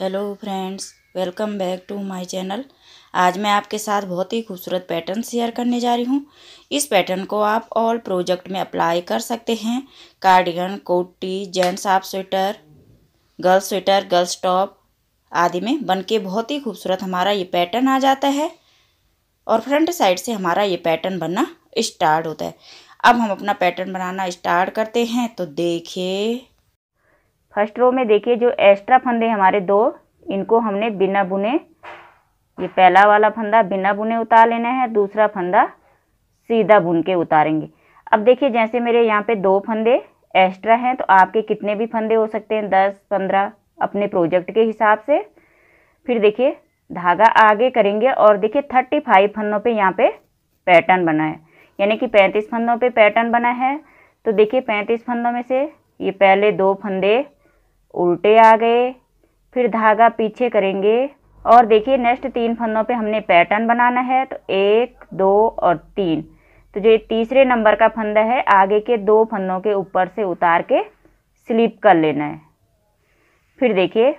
hello friends welcome back to my channel आज मैं आपके साथ बहुत ही खूबसूरत पैटर्न शेयर करने जा रही हूँ इस पैटर्न को आप ऑल प्रोजेक्ट में अप्लाई कर सकते हैं कार्डिगन कोटी जेंट्स आप sweater girls sweater girls top आदि में बन के बहुत ही खूबसूरत हमारा ये पैटर्न आ जाता है और फ्रंट साइड से हमारा ये पैटर्न बनना स्टार्ट होता है अब हम अपना पैटर्न बनाना स्टार्ट करते हैं तो देखिए फर्स्ट रो में देखिए जो एक्स्ट्रा फंदे हमारे दो इनको हमने बिना बुने ये पहला वाला फंदा बिना बुने उतार लेना है दूसरा फंदा सीधा बुन के उतारेंगे अब देखिए जैसे मेरे यहाँ पे दो फंदे एक्स्ट्रा हैं तो आपके कितने भी फंदे हो सकते हैं दस पंद्रह अपने प्रोजेक्ट के हिसाब से फिर देखिए धागा आगे करेंगे और देखिए थर्टी फाइव फंदों पे यहाँ पे पैटर्न बना है यानी कि पैंतीस फंदों पे पैटर्न बना है तो देखिए पैंतीस फंदों में से ये पहले दो फंदे उल्टे आ गए फिर धागा पीछे करेंगे और देखिए नेक्स्ट तीन फंदों पे हमने पैटर्न बनाना है तो एक दो और तीन तो जो तीसरे नंबर का फंदा है आगे के दो फंदों के ऊपर से उतार के स्लिप कर लेना है फिर देखिए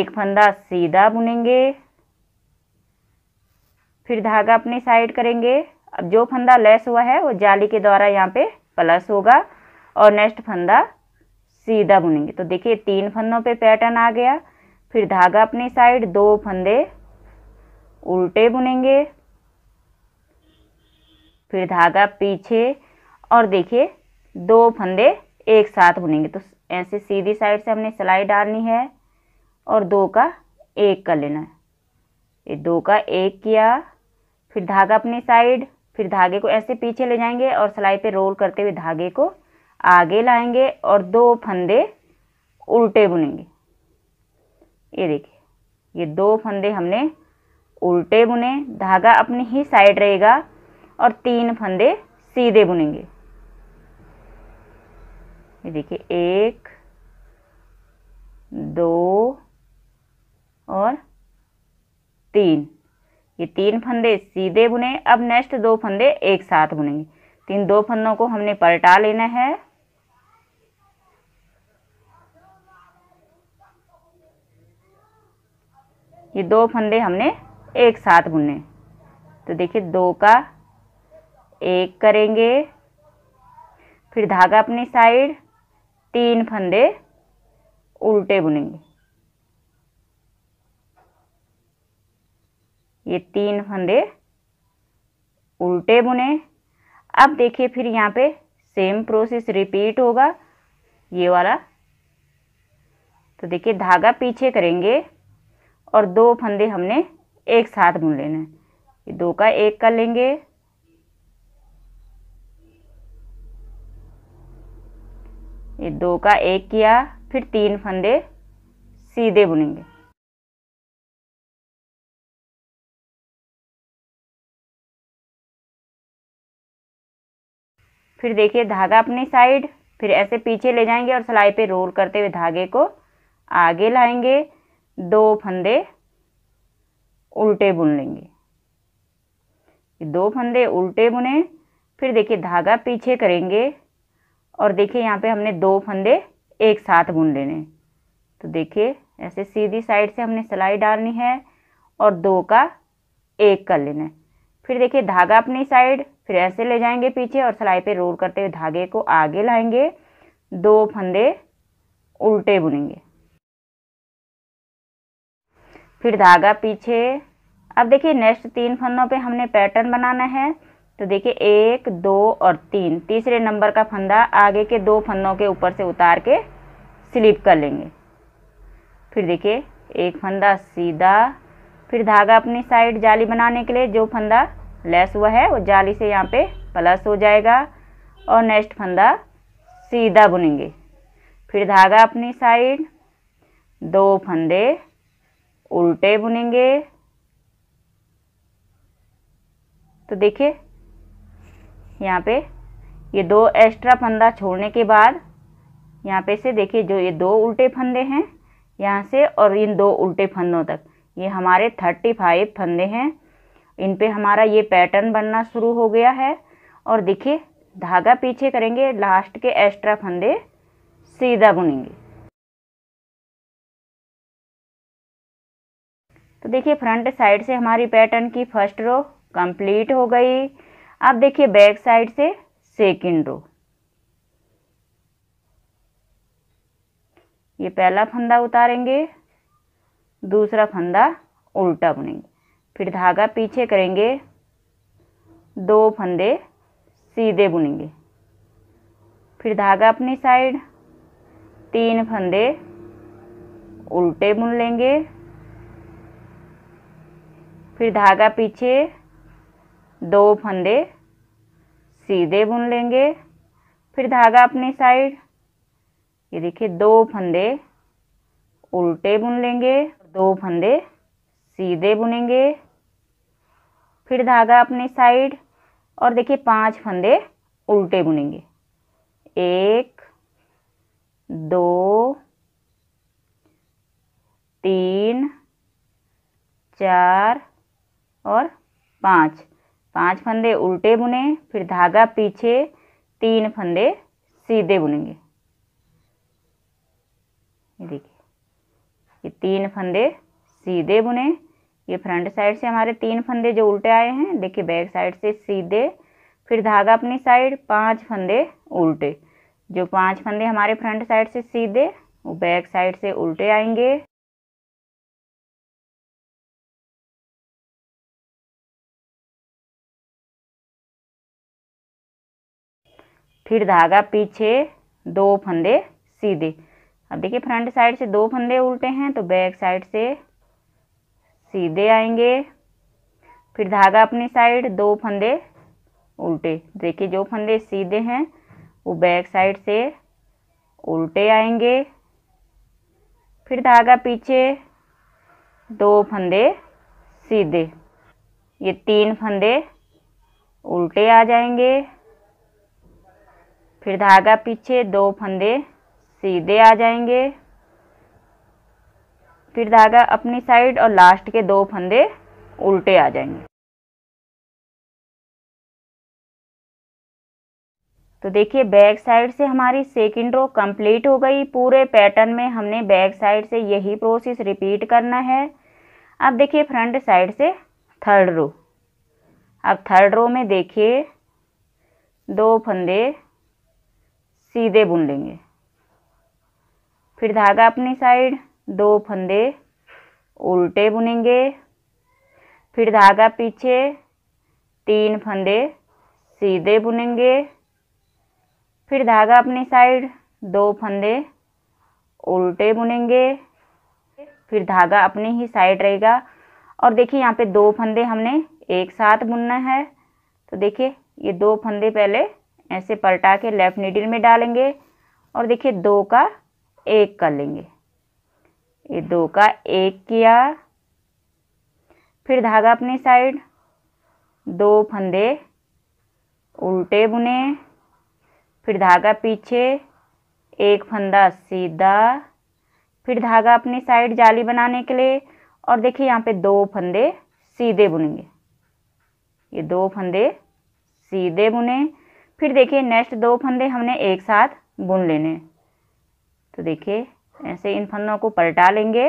एक फंदा सीधा बुनेंगे फिर धागा अपनी साइड करेंगे अब जो फंदा लेस हुआ है वो जाली के द्वारा यहाँ पे प्लस होगा और नेक्स्ट फंदा सीधा बुनेंगे तो देखिए तीन फंदों पे पैटर्न आ गया फिर धागा अपनी साइड दो फंदे उल्टे बुनेंगे फिर धागा पीछे और देखिए दो फंदे एक साथ बुनेंगे तो ऐसे सीधी साइड से हमने सिलाई डालनी है और दो का एक कर लेना है ये दो का एक किया फिर धागा अपनी साइड फिर धागे को ऐसे पीछे ले जाएंगे और सिलाई पे रोल करते हुए धागे को आगे लाएंगे और दो फंदे उल्टे बुनेंगे ये देखिए ये दो फंदे हमने उल्टे बुने धागा अपनी ही साइड रहेगा और तीन फंदे सीधे बुनेंगे ये देखिए एक दो और तीन ये तीन फंदे सीधे बुने अब नेक्स्ट दो फंदे एक साथ बुनेंगे तीन दो फंदों को हमने पलटा लेना है ये दो फंदे हमने एक साथ बुने तो देखिए दो का एक करेंगे फिर धागा अपनी साइड तीन फंदे उल्टे बुनेंगे ये तीन फंदे उल्टे बुने अब देखिए फिर यहाँ पे सेम प्रोसेस रिपीट होगा ये वाला तो देखिए धागा पीछे करेंगे और दो फंदे हमने एक साथ बुन लेने हैं दो का एक कर लेंगे ये दो का एक किया फिर तीन फंदे सीधे बुनेंगे फिर देखिए धागा अपनी साइड फिर ऐसे पीछे ले जाएंगे और सिलाई पे रोल करते हुए धागे को आगे लाएंगे दो फंदे उल्टे बुन लेंगे दो फंदे उल्टे बुने फिर देखिए धागा पीछे करेंगे और देखिए यहाँ पे हमने दो फंदे एक साथ बुन लेने तो देखिए ऐसे सीधी साइड से हमने सिलाई डालनी है और दो का एक कर लेना है फिर देखिए धागा अपनी साइड फिर ऐसे ले जाएंगे पीछे और सिलाई पे रोल करते हुए धागे को आगे लाएंगे दो फंदे उल्टे बुनेंगे फिर धागा पीछे अब देखिए नेक्स्ट तीन फंदों पे हमने पैटर्न बनाना है तो देखिए एक दो और तीन तीसरे नंबर का फंदा आगे के दो फंदों के ऊपर से उतार के स्लिप कर लेंगे फिर देखिए एक फंदा सीधा फिर धागा अपनी साइड जाली बनाने के लिए जो फंदा लेस हुआ है वो जाली से यहाँ पे प्लस हो जाएगा और नेक्स्ट फंदा सीधा बुनेंगे फिर धागा अपनी साइड दो फंदे उल्टे बुनेंगे तो देखिए यहाँ पे ये दो एक्स्ट्रा फंदा छोड़ने के बाद यहाँ पे से देखिए जो ये दो उल्टे फंदे हैं यहाँ से और इन दो उल्टे फंदों तक ये हमारे थर्टी फाइव फंदे हैं इन पे हमारा ये पैटर्न बनना शुरू हो गया है और देखिए धागा पीछे करेंगे लास्ट के एक्स्ट्रा फंदे सीधा बुनेंगे तो देखिए फ्रंट साइड से हमारी पैटर्न की फर्स्ट रो कंप्लीट हो गई अब देखिए बैक साइड से सेकंड रो ये पहला फंदा उतारेंगे दूसरा फंदा उल्टा बुनेंगे फिर धागा पीछे करेंगे दो फंदे सीधे बुनेंगे फिर धागा अपनी साइड तीन फंदे उल्टे बुन लेंगे फिर धागा पीछे दो फंदे सीधे बुन लेंगे फिर धागा अपनी साइड ये देखिए दो फंदे उल्टे बुन लेंगे दो फंदे सीधे बुनेंगे फिर धागा अपनी साइड और देखिए पांच फंदे उल्टे बुनेंगे एक दो तीन चार और पाँच पाँच फंदे उल्टे बुने फिर धागा पीछे तीन फंदे सीधे बुनेंगे ये देखिए ये तीन फंदे सीधे बुने ये फ्रंट साइड से हमारे तीन फंदे जो उल्टे आए हैं देखिए बैक साइड से सीधे फिर धागा अपनी साइड पांच फंदे उल्टे जो पांच फंदे हमारे फ्रंट साइड से सीधे वो बैक साइड से उल्टे आएंगे फिर धागा पीछे दो फंदे सीधे अब देखिए फ्रंट साइड से दो फंदे उल्टे हैं तो बैक साइड से सीधे आएंगे फिर धागा अपनी साइड दो फंदे उल्टे देखिए जो फंदे सीधे हैं वो बैक साइड से उल्टे आएंगे फिर धागा पीछे दो फंदे सीधे ये तीन फंदे उल्टे आ जाएंगे फिर धागा पीछे दो फंदे सीधे आ जाएंगे फिर धागा अपनी साइड और लास्ट के दो फंदे उल्टे आ जाएंगे तो देखिए बैक साइड से हमारी सेकंड रो कंप्लीट हो गई पूरे पैटर्न में हमने बैक साइड से यही प्रोसेस रिपीट करना है अब देखिए फ्रंट साइड से थर्ड रो अब थर्ड रो में देखिए दो फंदे सीधे बुन लेंगे फिर धागा अपनी साइड दो फंदे उल्टे बुनेंगे फिर धागा पीछे तीन फंदे सीधे बुनेंगे फिर धागा अपनी साइड दो फंदे उल्टे बुनेंगे फिर धागा अपनी ही साइड रहेगा और देखिए यहाँ पे दो फंदे हमने एक साथ बुनना है तो देखिए ये दो फंदे पहले ऐसे पलटा के लेफ़्ट नीडल में डालेंगे और देखिए दो का एक कर लेंगे ये दो का एक किया फिर धागा अपनी साइड दो फंदे उल्टे बुने फिर धागा पीछे एक फंदा सीधा फिर धागा अपनी साइड जाली बनाने के लिए और देखिए यहाँ पे दो फंदे सीधे बुनेंगे ये दो फंदे सीधे बुने फिर देखिए नेक्स्ट दो फंदे हमने एक साथ बुन लेने तो देखिए ऐसे इन फंदों को पलटा लेंगे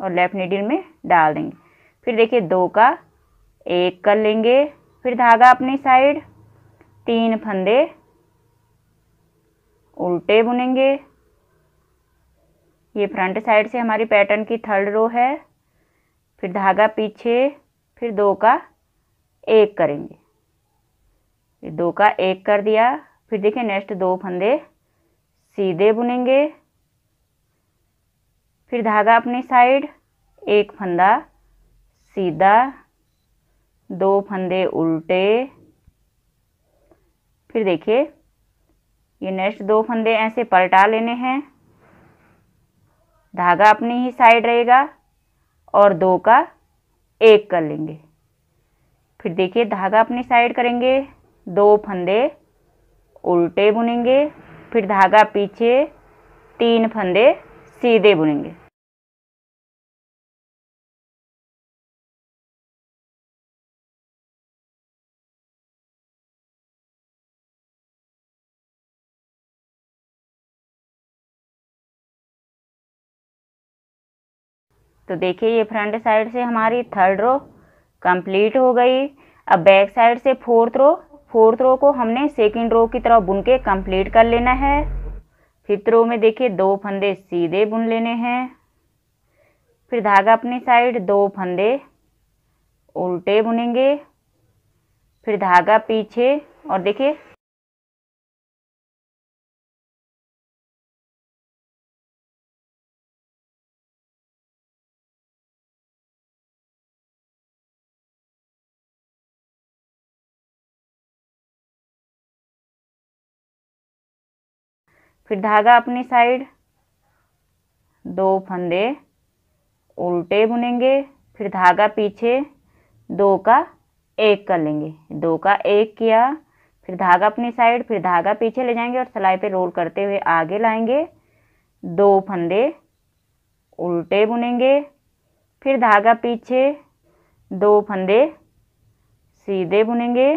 और लेफ़्ट नीडिल में डाल देंगे फिर देखिए दो का एक कर लेंगे फिर धागा अपनी साइड तीन फंदे उल्टे बुनेंगे ये फ्रंट साइड से हमारी पैटर्न की थर्ड रो है फिर धागा पीछे फिर दो का एक करेंगे ये दो का एक कर दिया फिर देखिए नेक्स्ट दो फंदे सीधे बुनेंगे फिर धागा अपनी साइड एक फंदा सीधा दो फंदे उल्टे फिर देखिए ये नेक्स्ट दो फंदे ऐसे पलटा लेने हैं धागा अपनी ही साइड रहेगा और दो का एक कर लेंगे फिर देखिए धागा अपनी साइड करेंगे दो फंदे उल्टे बुनेंगे फिर धागा पीछे तीन फंदे सीधे बुनेंगे तो देखिए ये फ्रंट साइड से हमारी थर्ड रो कंप्लीट हो गई अब बैक साइड से फोर्थ रो फोर्थ रो को हमने सेकेंड रो की तरह बुन के कंप्लीट कर लेना है फिफ्थ रो में देखिए दो फंदे सीधे बुन लेने हैं फिर धागा अपनी साइड दो फंदे उल्टे बुनेंगे फिर धागा पीछे और देखिए फिर धागा अपनी साइड दो फंदे उल्टे बुनेंगे फिर धागा पीछे दो का एक कर लेंगे दो का एक किया फिर धागा अपनी साइड फिर धागा पीछे ले जाएंगे और सिलाई पे रोल करते हुए आगे लाएंगे दो फंदे उल्टे बुनेंगे फिर धागा पीछे दो फंदे सीधे बुनेंगे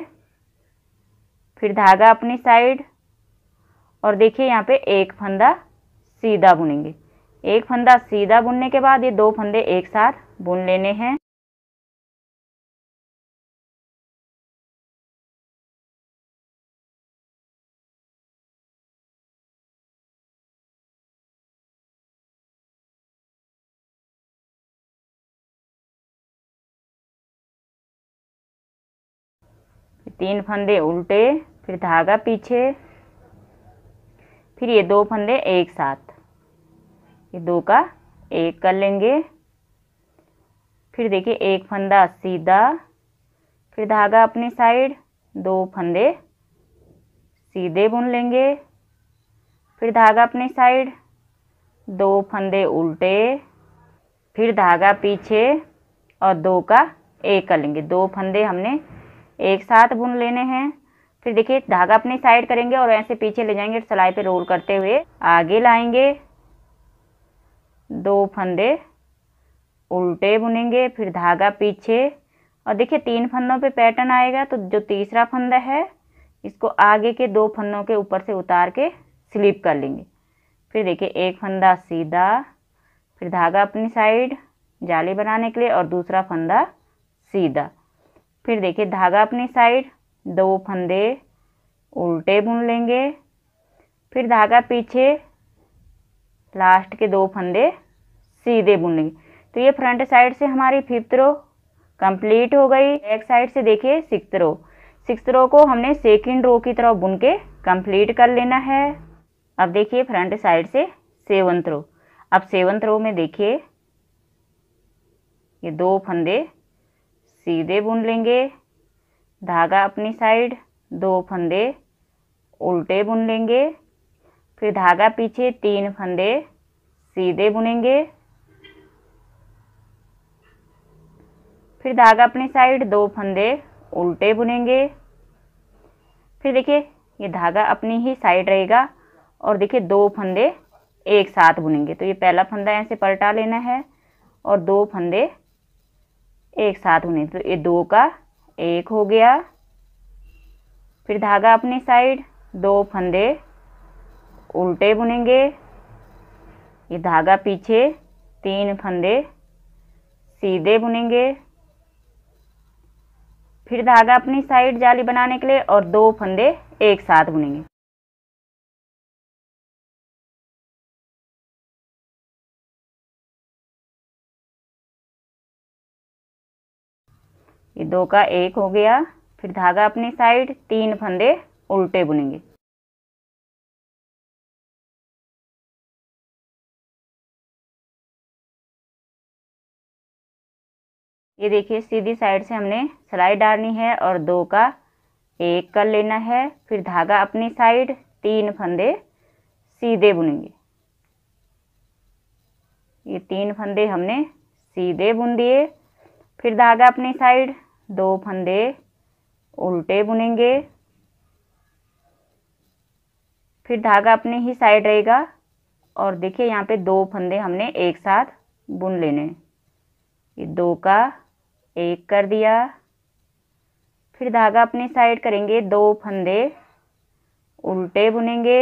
फिर धागा अपनी साइड और देखिए यहाँ पे एक फंदा सीधा बुनेंगे एक फंदा सीधा बुनने के बाद ये दो फंदे एक साथ बुन लेने हैं तीन फंदे उल्टे फिर धागा पीछे फिर ये दो फंदे एक साथ ये दो का एक कर लेंगे फिर देखिए एक फंदा सीधा फिर धागा अपनी साइड दो फंदे सीधे बुन लेंगे फिर धागा अपनी साइड दो फंदे उल्टे फिर धागा पीछे और दो का एक कर लेंगे दो फंदे हमने एक साथ बुन लेने हैं फिर देखिए धागा अपने साइड करेंगे और ऐसे पीछे ले जाएंगे सिलाई पे रोल करते हुए आगे लाएंगे दो फंदे उल्टे बुनेंगे फिर धागा पीछे और देखिए तीन फंदों पे पैटर्न आएगा तो जो तीसरा फंदा है इसको आगे के दो फंदों के ऊपर से उतार के स्लिप कर लेंगे फिर देखिए एक फंदा सीधा फिर धागा अपनी साइड जाली बनाने के लिए और दूसरा फंदा सीधा फिर देखिए धागा अपनी साइड दो फंदे उल्टे बुन लेंगे फिर धागा पीछे लास्ट के दो फंदे सीधे बुन लेंगे तो ये फ्रंट साइड से हमारी फिफ्थ रो कंप्लीट हो गई बैक साइड से देखिए सिक्स रो सिक्स रो को हमने सेकंड रो की तरफ बुन के कंप्लीट कर लेना है अब देखिए फ्रंट साइड से सेवंथ रो अब सेवंथ रो में देखिए ये दो फंदे सीधे बुन लेंगे धागा अपनी साइड दो फंदे उल्टे बुन लेंगे फिर धागा पीछे तीन फंदे सीधे बुनेंगे फिर धागा अपनी साइड दो फंदे उल्टे बुनेंगे फिर देखिए ये धागा अपनी ही साइड रहेगा और देखिए दो फंदे एक साथ बुनेंगे तो ये पहला फंदा ऐसे पलटा लेना है और दो फंदे एक साथ बुनेंगे तो ये दो का एक हो गया फिर धागा अपनी साइड दो फंदे उल्टे बुनेंगे ये धागा पीछे तीन फंदे सीधे बुनेंगे फिर धागा अपनी साइड जाली बनाने के लिए और दो फंदे एक साथ बुनेंगे ये दो का एक हो गया फिर धागा अपनी साइड तीन फंदे उल्टे बुनेंगे ये देखिए सीधी साइड से हमने सिलाई डालनी है और दो का एक कर लेना है फिर धागा अपनी साइड तीन फंदे सीधे बुनेंगे ये तीन फंदे हमने सीधे बुन दिए फिर धागा अपनी साइड दो फंदे उल्टे बुनेंगे फिर धागा अपने ही साइड रहेगा और देखिए यहाँ पे दो फंदे हमने एक साथ बुन लेने ये दो का एक कर दिया फिर धागा अपनी साइड करेंगे दो फंदे उल्टे बुनेंगे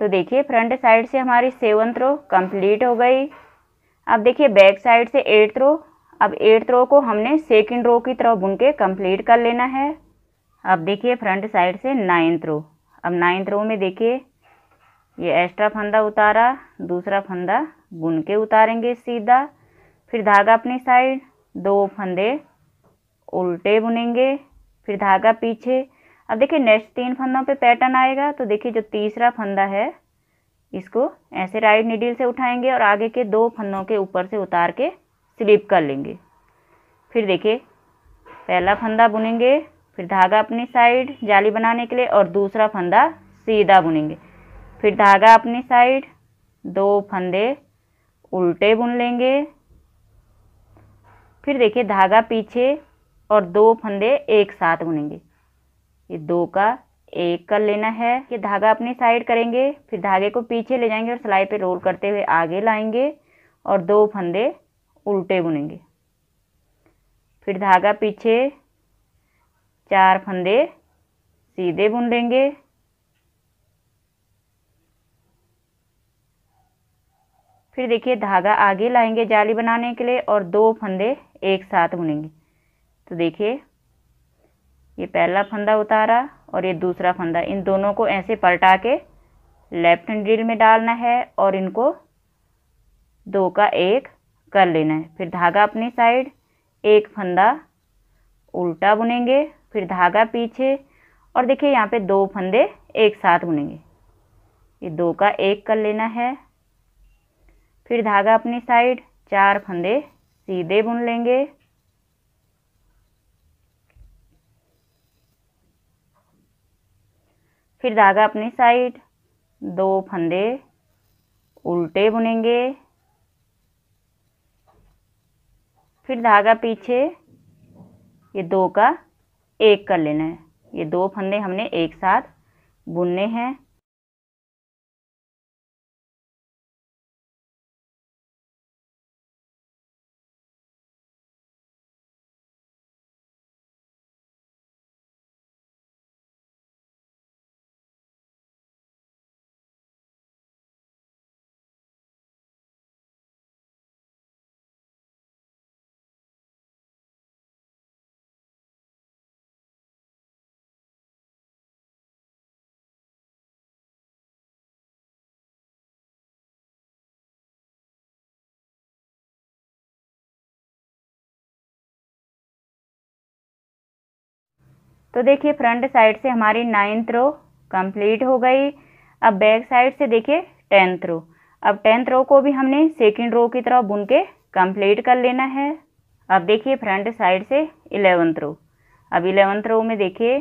तो देखिए फ्रंट साइड से हमारी सेवन रो कंप्लीट हो गई अब देखिए बैक साइड से एट्थ रो अब एट्थ रो को हमने सेकंड रो की तरफ बुन के कम्प्लीट कर लेना है अब देखिए फ्रंट साइड से नाइन्थ रो अब नाइन्थ रो में देखिए ये एक्स्ट्रा फंदा उतारा दूसरा फंदा बुन के उतारेंगे सीधा फिर धागा अपनी साइड दो फंदे उल्टे बुनेंगे फिर धागा पीछे अब देखिए नेक्स्ट तीन फंदों पे पैटर्न आएगा तो देखिए जो तीसरा फंदा है इसको ऐसे राइट निडिल से उठाएंगे और आगे के दो फंदों के ऊपर से उतार के स्लिप कर लेंगे फिर देखिए पहला फंदा बुनेंगे फिर धागा अपनी साइड जाली बनाने के लिए और दूसरा फंदा सीधा बुनेंगे फिर धागा अपनी साइड दो फंदे उल्टे बुन लेंगे फिर देखिए धागा पीछे और दो फंदे एक साथ बुनेंगे ये दो का एक कर लेना है ये धागा अपनी साइड करेंगे फिर धागे को पीछे ले जाएंगे और सिलाई पे रोल करते हुए आगे लाएंगे और दो फंदे उल्टे बुनेंगे फिर धागा पीछे चार फंदे सीधे बुन लेंगे फिर देखिए धागा आगे लाएंगे जाली बनाने के लिए और दो फंदे एक साथ बुनेंगे तो देखिए ये पहला फंदा उतारा और ये दूसरा फंदा इन दोनों को ऐसे पलटा के लेफ्ट हैंड ड्रिल में डालना है और इनको दो का एक कर लेना है फिर धागा अपनी साइड एक फंदा उल्टा बुनेंगे फिर धागा पीछे और देखिए यहाँ पे दो फंदे एक साथ बुनेंगे ये दो का एक कर लेना है फिर धागा अपनी साइड चार फंदे सीधे बुन लेंगे फिर धागा अपनी साइड दो फंदे उल्टे बुनेंगे फिर धागा पीछे ये दो का एक कर लेना है ये दो फंदे हमने एक साथ बुनने हैं तो देखिए फ्रंट साइड से हमारी नाइन्थ रो कंप्लीट हो गई अब बैक साइड से देखिए टेंथ रो अब टेंथ रो को भी हमने सेकेंड रो की तरह बुन के कंप्लीट कर लेना है अब देखिए फ्रंट साइड से इलेवंथ रो अब इलेवंथ रो में देखिए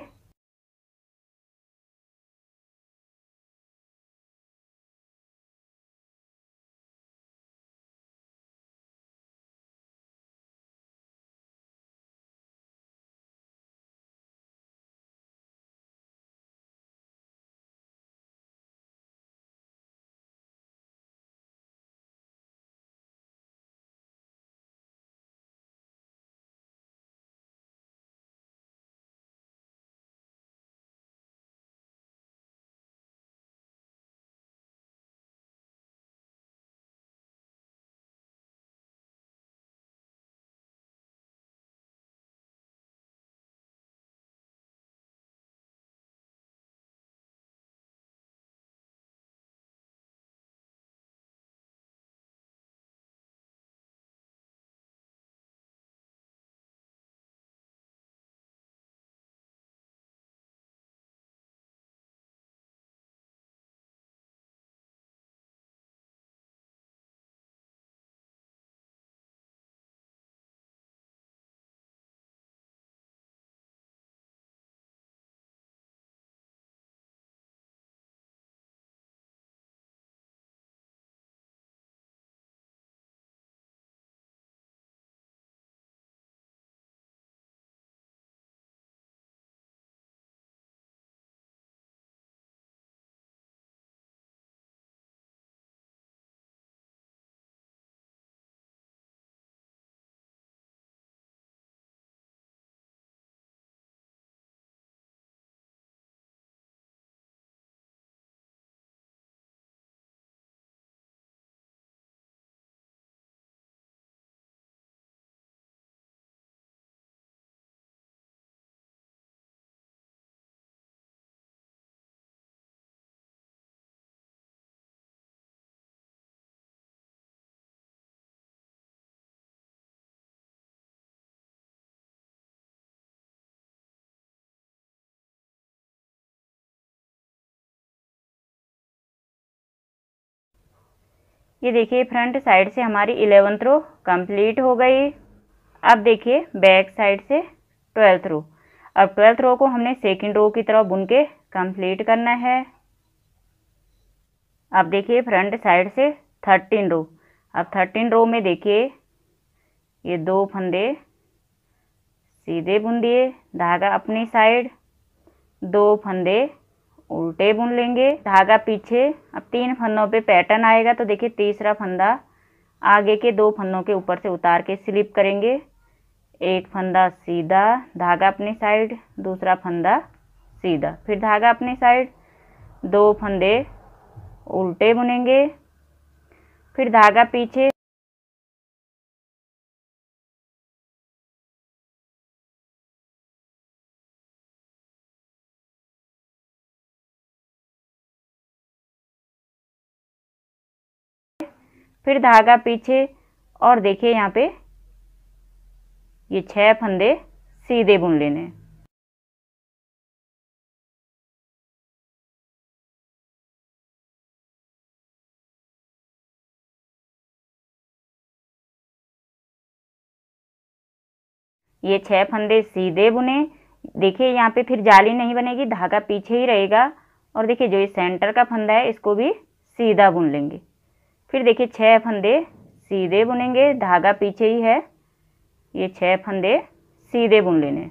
ये देखिए फ्रंट साइड से हमारी इलेवंथ रो कंप्लीट हो गई अब देखिए बैक साइड से ट्वेल्थ रो अब ट्वेल्थ रो को हमने सेकेंड रो की तरफ बुन के कंप्लीट करना है अब देखिए फ्रंट साइड से थर्टीन रो अब थर्टीन रो में देखिए ये दो फंदे सीधे बुन दिए धागा अपनी साइड दो फंदे उल्टे बुन लेंगे धागा पीछे अब तीन फंदों पे पैटर्न आएगा तो देखिए तीसरा फंदा आगे के दो फंदों के ऊपर से उतार के स्लिप करेंगे एक फंदा सीधा धागा अपनी साइड दूसरा फंदा सीधा फिर धागा अपनी साइड दो फंदे उल्टे बुनेंगे फिर धागा पीछे फिर धागा पीछे और देखिए यहाँ पे ये छह फंदे सीधे बुन लेने ये छह फंदे सीधे बुने देखिए यहाँ पे फिर जाली नहीं बनेगी धागा पीछे ही रहेगा और देखिए जो ये सेंटर का फंदा है इसको भी सीधा बुन लेंगे फिर देखिए छः फंदे सीधे बुनेंगे धागा पीछे ही है ये छः फंदे सीधे बुन लेने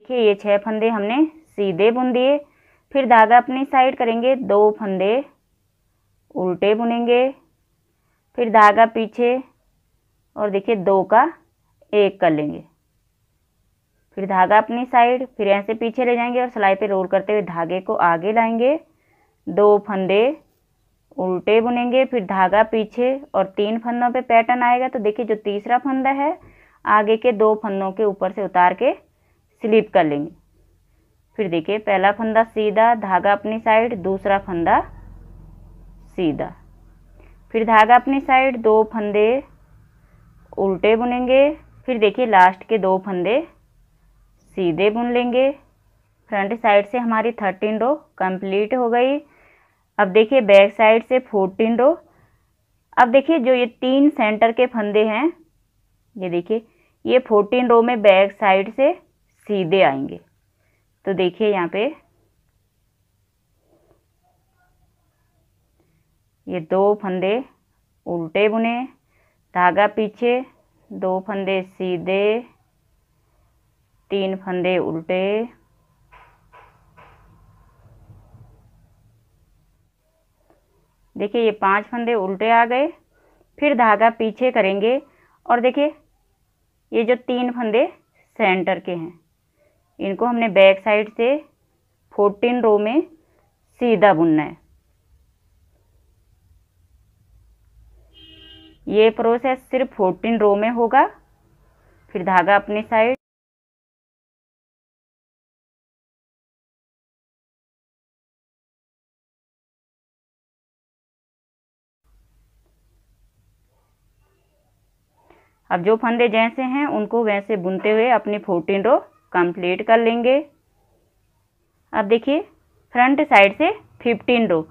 देखिए ये छः फंदे हमने सीधे बुन दिए फिर धागा अपनी साइड करेंगे दो फंदे उल्टे बुनेंगे फिर धागा पीछे और देखिए दो का एक कर लेंगे फिर धागा अपनी साइड फिर ऐसे पीछे ले जाएंगे और सिलाई पे रोल करते हुए धागे को आगे लाएंगे दो फंदे उल्टे बुनेंगे फिर धागा पीछे और तीन फंदों पे पैटर्न आएगा तो देखिए जो तीसरा फंदा है आगे के दो फंदों के ऊपर से उतार के स्लिप कर लेंगे फिर देखिए पहला फंदा सीधा धागा अपनी साइड दूसरा फंदा सीधा फिर धागा अपनी साइड दो फंदे उल्टे बुनेंगे फिर देखिए लास्ट के दो फंदे सीधे बुन लेंगे फ्रंट साइड से हमारी थर्टीन रो कंप्लीट हो गई अब देखिए बैक साइड से फोर्टीन रो अब देखिए जो ये तीन सेंटर के फंदे हैं ये देखिए ये फोर्टीन रो में बैक साइड से सीधे आएंगे तो देखिए यहाँ पे ये दो फंदे उल्टे बुने धागा पीछे दो फंदे सीधे तीन फंदे उल्टे देखिए ये पांच फंदे उल्टे आ गए फिर धागा पीछे करेंगे और देखिए ये जो तीन फंदे सेंटर के हैं इनको हमने बैक साइड से फोर्टीन रो में सीधा बुनना है ये प्रोसेस सिर्फ फोर्टीन रो में होगा फिर धागा अपनी साइड अब जो फंदे जैसे हैं उनको वैसे बुनते हुए अपनी फोर्टीन रो कंप्लीट कर लेंगे अब देखिए फ्रंट साइड से फिफ्टीन रो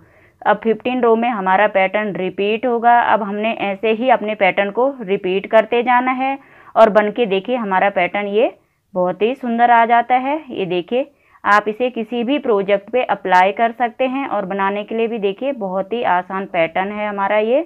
अब फिफ्टीन रो में हमारा पैटर्न रिपीट होगा अब हमने ऐसे ही अपने पैटर्न को रिपीट करते जाना है और बन के देखिए हमारा पैटर्न ये बहुत ही सुंदर आ जाता है ये देखिए आप इसे किसी भी प्रोजेक्ट पे अप्लाई कर सकते हैं और बनाने के लिए भी देखिए बहुत ही आसान पैटर्न है हमारा ये